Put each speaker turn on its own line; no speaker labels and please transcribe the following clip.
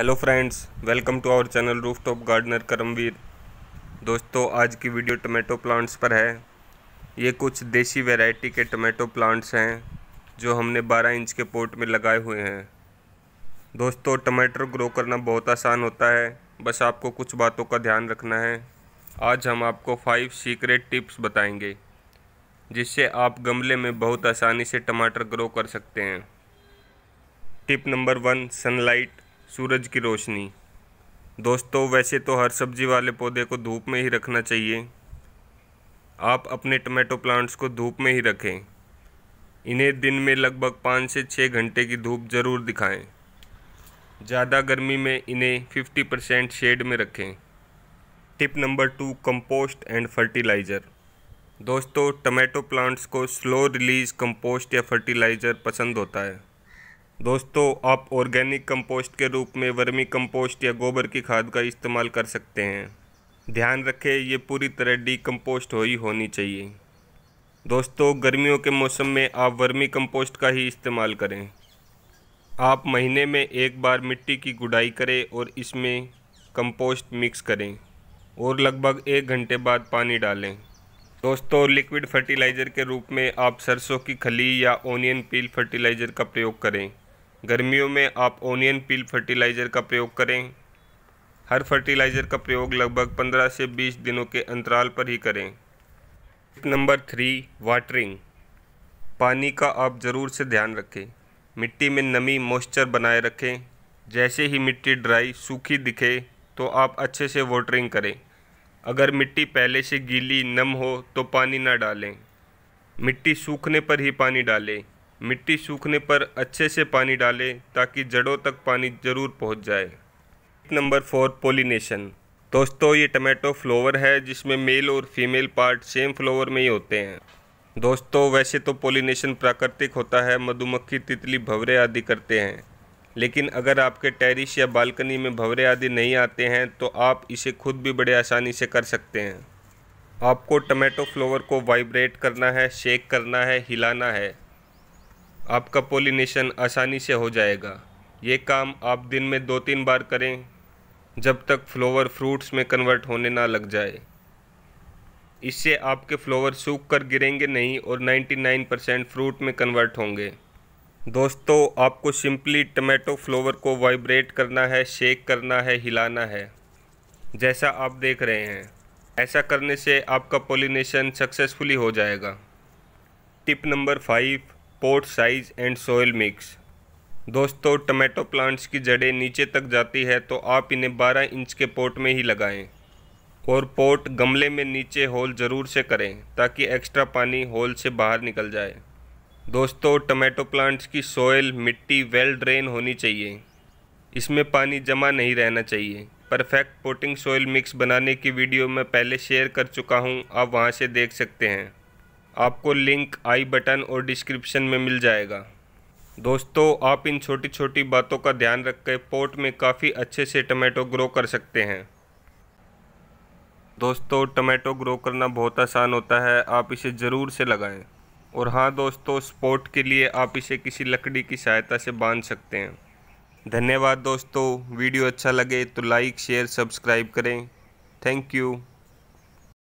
hello friends welcome to our channel rooftop gardener Karamvir दोस्तों आज की वीडियो टमाटो प्लांट्स पर है ये कुछ देसी वैरायटी के टमाटो प्लांट्स हैं जो हमने 12 इंच के पोर्ट में लगाए हुए हैं दोस्तों टमाटर ग्रो करना बहुत आसान होता है बस आपको कुछ बातों का ध्यान रखना है आज हम आपको फाइव सीक्रेट टिप्स बताएंगे जिससे आप गमले में बहुत आसानी से टमाटर ग्रो कर सकते हैं टिप नंबर वन सनलाइट सूरज की रोशनी दोस्तों वैसे तो हर सब्जी वाले पौधे को धूप में ही रखना चाहिए आप अपने टमाटो प्लांट्स को धूप में ही रखें इन्हें दिन में लगभग पाँच से छः घंटे की धूप ज़रूर दिखाएं ज़्यादा गर्मी में इन्हें 50 परसेंट शेड में रखें tip number two compost and fertiliser दोस्तों टमाटो प्लांट्स को स्लो रिलीज़ कंपोस्ट या फर्टिलाइज़र पसंद होता है दोस्तों आप ऑर्गेनिक कंपोस्ट के रूप में वर्मी कंपोस्ट या गोबर की खाद का इस्तेमाल कर सकते हैं ध्यान रखें ये पूरी तरह डी हो हुई होनी चाहिए दोस्तों गर्मियों के मौसम में आप वर्मी कंपोस्ट का ही इस्तेमाल करें आप महीने में एक बार मिट्टी की गुडाई करें और इसमें कंपोस्ट मिक्स करें और लगभग एक घंटे बाद पानी डालें दोस्तों लिक्विड फर्टिलाइज़र के रूप में आप सरसों की खली या ओनियन पील फर्टिलाइज़र का प्रयोग करें गर्मियों में आप ओनियन पील फर्टिलाइज़र का प्रयोग करें हर फर्टिलाइज़र का प्रयोग लगभग 15 से 20 दिनों के अंतराल पर ही करें नंबर थ्री वाटरिंग पानी का आप ज़रूर से ध्यान रखें मिट्टी में नमी मॉइस्चर बनाए रखें जैसे ही मिट्टी ड्राई सूखी दिखे तो आप अच्छे से वाटरिंग करें अगर मिट्टी पहले से गीली नम हो तो पानी ना डालें मिट्टी सूखने पर ही पानी डालें मिट्टी सूखने पर अच्छे से पानी डालें ताकि जड़ों तक पानी ज़रूर पहुंच जाए नंबर फोर पोलिनेशन दोस्तों ये टमाटो फ्लोवर है जिसमें मेल और फीमेल पार्ट सेम फ्लोवर में ही होते हैं दोस्तों वैसे तो पोलिनेशन प्राकृतिक होता है मधुमक्खी तितली भवरे आदि करते हैं लेकिन अगर आपके टेरिस या बालकनी में भवरे आदि नहीं आते हैं तो आप इसे खुद भी बड़े आसानी से कर सकते हैं आपको टमाटो फ्लोवर को वाइब्रेट करना है शेक करना है हिलाना है आपका पोलिनेशन आसानी से हो जाएगा ये काम आप दिन में दो तीन बार करें जब तक फ्लोवर फ्रूट्स में कन्वर्ट होने ना लग जाए इससे आपके फ्लोवर सूख कर गिरेंगे नहीं और 99% फ्रूट में कन्वर्ट होंगे दोस्तों आपको सिंपली टमाटो फ्लोवर को वाइब्रेट करना है शेक करना है हिलाना है जैसा आप देख रहे हैं ऐसा करने से आपका पोलिनेशन सक्सेसफुली हो जाएगा tip number five pot size and soil mix दोस्तों टमाटो प्लांट्स की जड़ें नीचे तक जाती है तो आप इन्हें 12 इंच के पोर्ट में ही लगाएं और पोर्ट गमले में नीचे होल ज़रूर से करें ताकि एक्स्ट्रा पानी होल से बाहर निकल जाए दोस्तों टमाटो प्लांट्स की सोयल मिट्टी वेल ड्रेन होनी चाहिए इसमें पानी जमा नहीं रहना चाहिए परफेक्ट पोटिंग सोयल मिक्स बनाने की वीडियो मैं पहले शेयर कर चुका हूँ आप वहाँ से देख सकते हैं आपको लिंक आई बटन और डिस्क्रिप्शन में मिल जाएगा दोस्तों आप इन छोटी छोटी बातों का ध्यान रख कर पोर्ट में काफ़ी अच्छे से टमाटो ग्रो कर सकते हैं दोस्तों टमाटो ग्रो करना बहुत आसान होता है आप इसे ज़रूर से लगाएं और हाँ दोस्तों स्पोर्ट के लिए आप इसे किसी लकड़ी की सहायता से बांध सकते हैं धन्यवाद दोस्तों वीडियो अच्छा लगे तो लाइक शेयर सब्सक्राइब करें थैंक यू